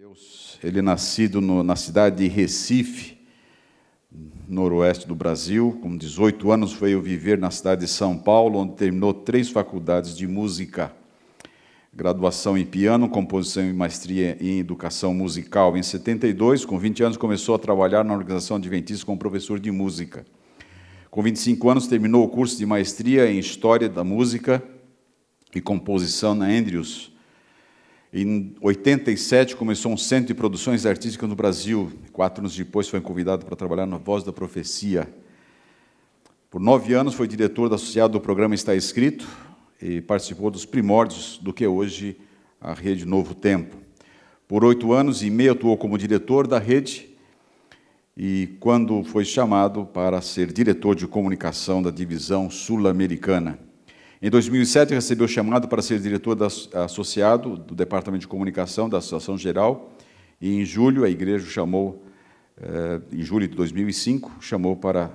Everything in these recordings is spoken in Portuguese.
Deus, ele nascido no, na cidade de Recife, noroeste do Brasil, com 18 anos foi eu viver na cidade de São Paulo, onde terminou três faculdades de música. Graduação em piano, composição e maestria em educação musical. Em 72, com 20 anos, começou a trabalhar na organização adventista como professor de música. Com 25 anos, terminou o curso de maestria em História da Música e Composição na Andrews em 87 começou um centro de produções artísticas no Brasil. Quatro anos depois foi convidado para trabalhar na Voz da Profecia. Por nove anos foi diretor associado do programa Está Escrito e participou dos primórdios do que é hoje a Rede Novo Tempo. Por oito anos e meio atuou como diretor da rede e quando foi chamado para ser diretor de comunicação da divisão sul-americana. Em 2007, recebeu chamado para ser diretor da, associado do Departamento de Comunicação da Associação Geral, e em julho a igreja chamou, eh, em julho de 2005, chamou para,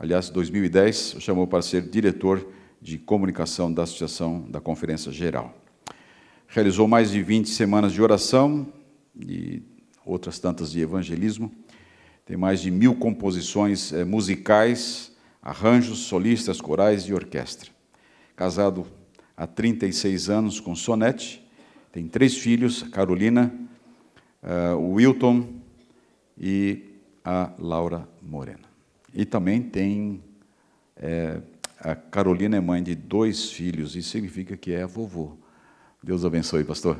aliás, 2010, chamou para ser diretor de comunicação da Associação da Conferência Geral. Realizou mais de 20 semanas de oração e outras tantas de evangelismo. Tem mais de mil composições eh, musicais, arranjos, solistas, corais e orquestra casado há 36 anos com Sonete, tem três filhos, a Carolina, eh, o Wilton e a Laura Morena. E também tem, é, a Carolina é mãe de dois filhos, isso significa que é a vovô. Deus abençoe, pastor.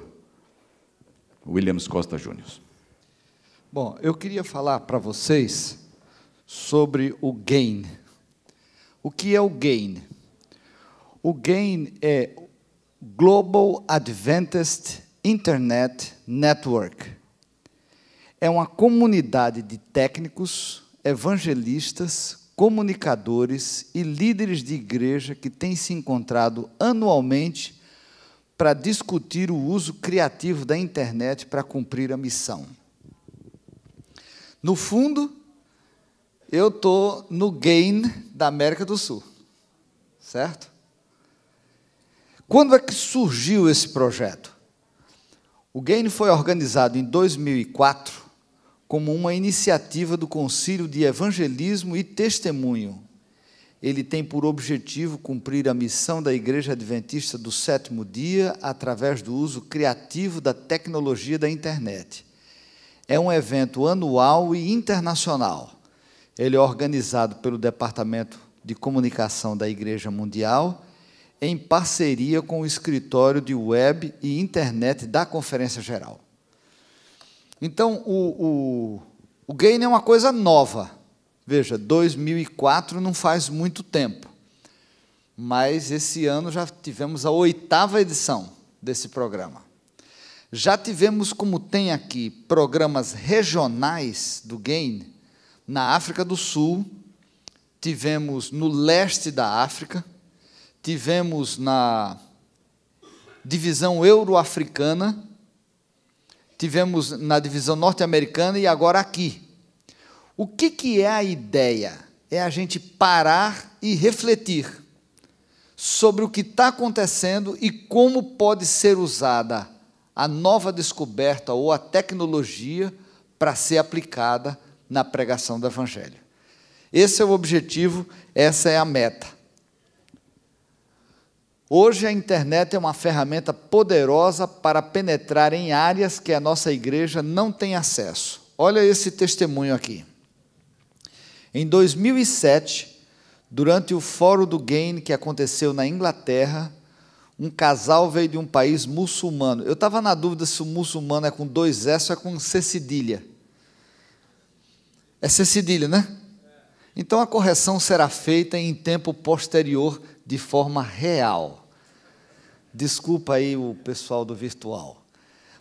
Williams Costa Júnior. Bom, eu queria falar para vocês sobre o gain. O que é o gain? O GAIN é Global Adventist Internet Network. É uma comunidade de técnicos, evangelistas, comunicadores e líderes de igreja que têm se encontrado anualmente para discutir o uso criativo da internet para cumprir a missão. No fundo, eu estou no gain da América do Sul, certo? Quando é que surgiu esse projeto? O GAIN foi organizado em 2004 como uma iniciativa do Conselho de Evangelismo e Testemunho. Ele tem por objetivo cumprir a missão da Igreja Adventista do Sétimo Dia através do uso criativo da tecnologia da internet. É um evento anual e internacional. Ele é organizado pelo Departamento de Comunicação da Igreja Mundial em parceria com o escritório de web e internet da Conferência Geral. Então, o, o, o GAIN é uma coisa nova. Veja, 2004 não faz muito tempo, mas esse ano já tivemos a oitava edição desse programa. Já tivemos, como tem aqui, programas regionais do GAIN na África do Sul, tivemos no leste da África, tivemos na divisão euro-africana, tivemos na divisão norte-americana e agora aqui. O que, que é a ideia? É a gente parar e refletir sobre o que está acontecendo e como pode ser usada a nova descoberta ou a tecnologia para ser aplicada na pregação do Evangelho. Esse é o objetivo, essa é a meta. Hoje a internet é uma ferramenta poderosa para penetrar em áreas que a nossa igreja não tem acesso. Olha esse testemunho aqui. Em 2007, durante o Fórum do Gain que aconteceu na Inglaterra, um casal veio de um país muçulmano. Eu estava na dúvida se o muçulmano é com dois S ou é com C cedilha. É C cedilha, né? Então a correção será feita em tempo posterior de forma real. Desculpa aí o pessoal do virtual.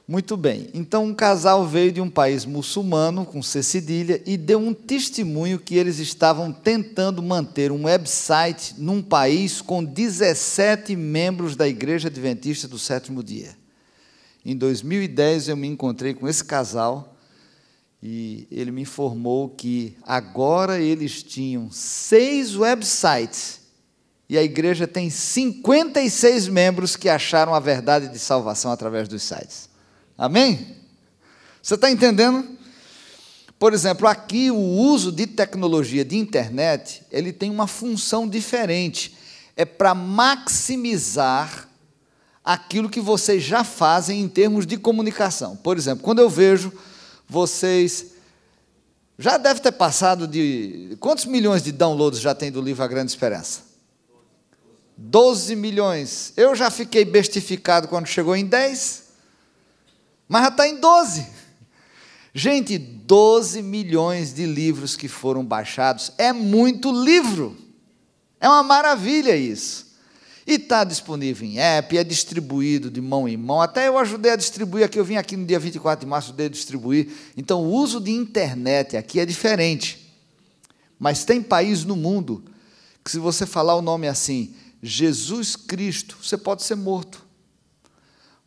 Muito bem, então um casal veio de um país muçulmano, com C cedilha, e deu um testemunho que eles estavam tentando manter um website num país com 17 membros da Igreja Adventista do Sétimo Dia. Em 2010 eu me encontrei com esse casal e ele me informou que agora eles tinham seis websites e a igreja tem 56 membros que acharam a verdade de salvação através dos sites. Amém? Você está entendendo? Por exemplo, aqui o uso de tecnologia de internet, ele tem uma função diferente. É para maximizar aquilo que vocês já fazem em termos de comunicação. Por exemplo, quando eu vejo vocês já deve ter passado de quantos milhões de downloads já tem do livro A Grande Esperança? 12 milhões. Eu já fiquei bestificado quando chegou em 10, mas já está em 12. Gente, 12 milhões de livros que foram baixados. É muito livro. É uma maravilha isso. E está disponível em app, é distribuído de mão em mão. Até eu ajudei a distribuir aqui, eu vim aqui no dia 24 de março, ajudei a distribuir. Então, o uso de internet aqui é diferente. Mas tem país no mundo que, se você falar o nome assim, Jesus Cristo, você pode ser morto.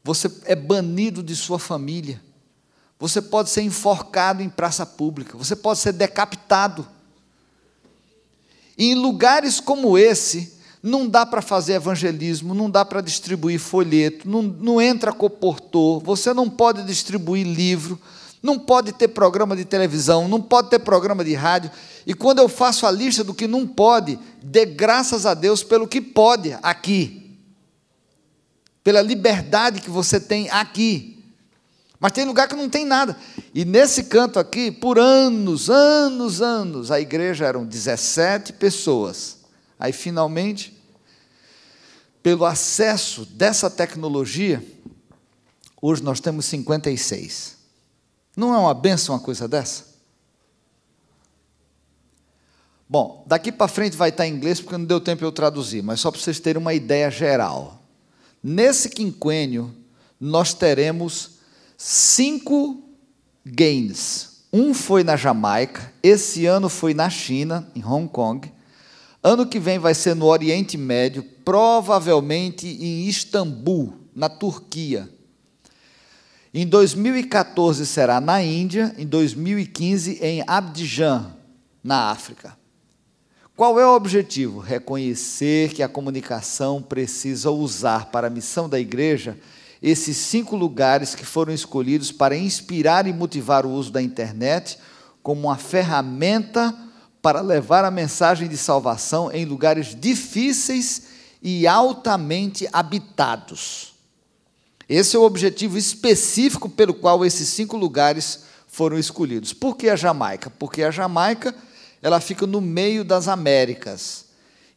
Você é banido de sua família. Você pode ser enforcado em praça pública. Você pode ser decapitado. E em lugares como esse, não dá para fazer evangelismo, não dá para distribuir folheto, não, não entra coportor, você não pode distribuir livro, não pode ter programa de televisão, não pode ter programa de rádio. E quando eu faço a lista do que não pode, dê graças a Deus pelo que pode aqui, pela liberdade que você tem aqui. Mas tem lugar que não tem nada. E nesse canto aqui, por anos, anos, anos, a igreja eram 17 pessoas. Aí finalmente, pelo acesso dessa tecnologia, hoje nós temos 56. Não é uma benção uma coisa dessa? Bom, daqui para frente vai estar em inglês porque não deu tempo eu traduzir, mas só para vocês terem uma ideia geral. Nesse quinquênio, nós teremos cinco games. Um foi na Jamaica, esse ano foi na China, em Hong Kong. Ano que vem vai ser no Oriente Médio, provavelmente em Istambul, na Turquia. Em 2014 será na Índia, em 2015 em Abidjan, na África. Qual é o objetivo? Reconhecer que a comunicação precisa usar para a missão da igreja esses cinco lugares que foram escolhidos para inspirar e motivar o uso da internet como uma ferramenta para levar a mensagem de salvação em lugares difíceis e altamente habitados. Esse é o objetivo específico pelo qual esses cinco lugares foram escolhidos. Por que a Jamaica? Porque a Jamaica ela fica no meio das Américas.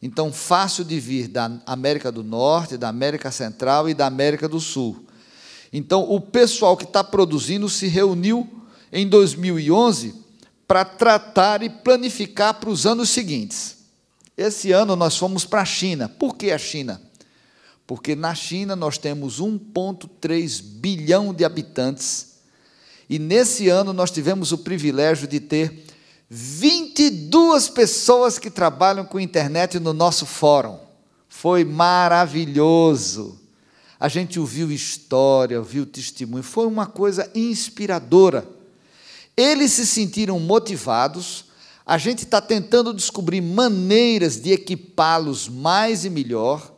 Então, fácil de vir da América do Norte, da América Central e da América do Sul. Então, o pessoal que está produzindo se reuniu em 2011 para tratar e planificar para os anos seguintes. Esse ano nós fomos para a China. Por que a China? porque na China nós temos 1,3 bilhão de habitantes e nesse ano nós tivemos o privilégio de ter 22 pessoas que trabalham com internet no nosso fórum. Foi maravilhoso. A gente ouviu história, ouviu testemunho, foi uma coisa inspiradora. Eles se sentiram motivados. A gente está tentando descobrir maneiras de equipá-los mais e melhor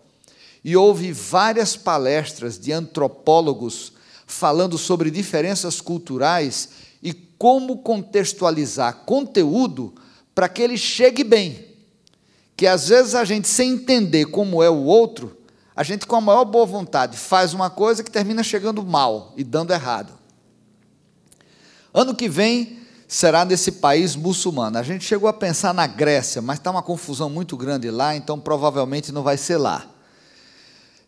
e houve várias palestras de antropólogos falando sobre diferenças culturais e como contextualizar conteúdo para que ele chegue bem. Que às vezes a gente, sem entender como é o outro, a gente, com a maior boa vontade, faz uma coisa que termina chegando mal e dando errado. Ano que vem será nesse país muçulmano. A gente chegou a pensar na Grécia, mas está uma confusão muito grande lá, então provavelmente não vai ser lá.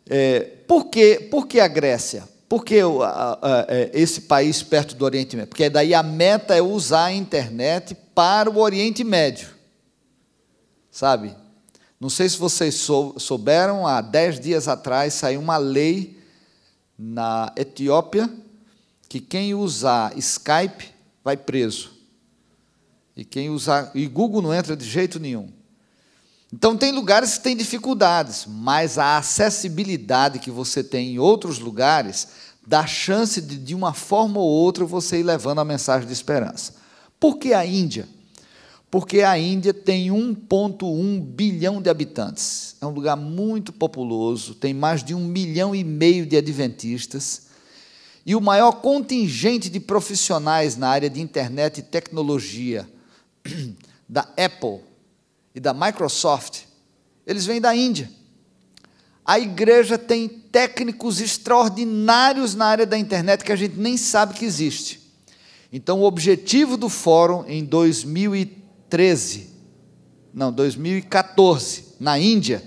É, por, que, por que a Grécia? Por que o, a, a, é, é, esse país perto do Oriente Médio? Porque daí a meta é usar a internet para o Oriente Médio. Sabe? Não sei se vocês souberam, há dez dias atrás saiu uma lei na Etiópia que quem usar Skype vai preso. E quem usar. E Google não entra de jeito nenhum. Então, tem lugares que têm dificuldades, mas a acessibilidade que você tem em outros lugares dá chance de, de uma forma ou outra, você ir levando a mensagem de esperança. Por que a Índia? Porque a Índia tem 1,1 bilhão de habitantes. É um lugar muito populoso, tem mais de um milhão e meio de adventistas. E o maior contingente de profissionais na área de internet e tecnologia da Apple e da Microsoft, eles vêm da Índia. A igreja tem técnicos extraordinários na área da internet que a gente nem sabe que existe. Então, o objetivo do fórum em 2013, não, 2014, na Índia,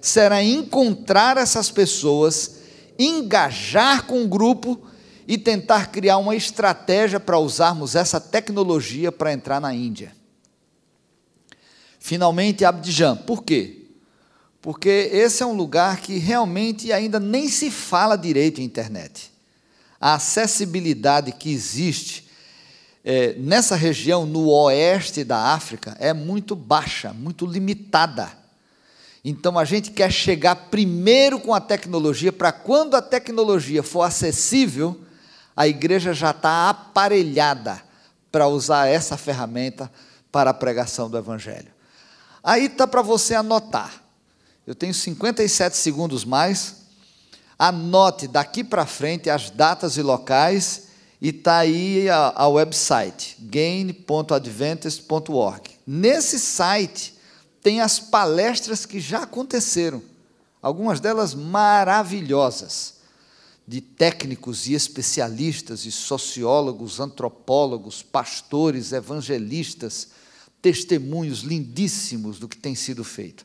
será encontrar essas pessoas, engajar com o grupo e tentar criar uma estratégia para usarmos essa tecnologia para entrar na Índia finalmente Abidjan. Por quê? Porque esse é um lugar que realmente ainda nem se fala direito em internet. A acessibilidade que existe é, nessa região, no oeste da África, é muito baixa, muito limitada. Então a gente quer chegar primeiro com a tecnologia, para quando a tecnologia for acessível, a igreja já está aparelhada para usar essa ferramenta para a pregação do Evangelho. Aí tá para você anotar. Eu tenho 57 segundos mais. Anote daqui para frente as datas e locais e tá aí a, a website gain.adventist.org. Nesse site tem as palestras que já aconteceram, algumas delas maravilhosas, de técnicos e especialistas e sociólogos, antropólogos, pastores, evangelistas testemunhos lindíssimos do que tem sido feito.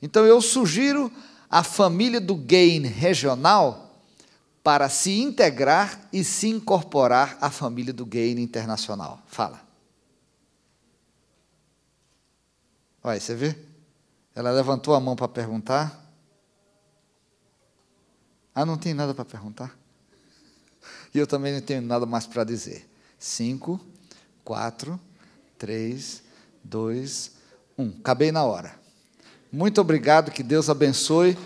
Então eu sugiro a família do gain regional para se integrar e se incorporar à família do gain internacional. Fala. Olha, você vê? Ela levantou a mão para perguntar. Ah, não tem nada para perguntar? E eu também não tenho nada mais para dizer. Cinco, quatro, três, dois, um. Acabei na hora. Muito obrigado, que Deus abençoe.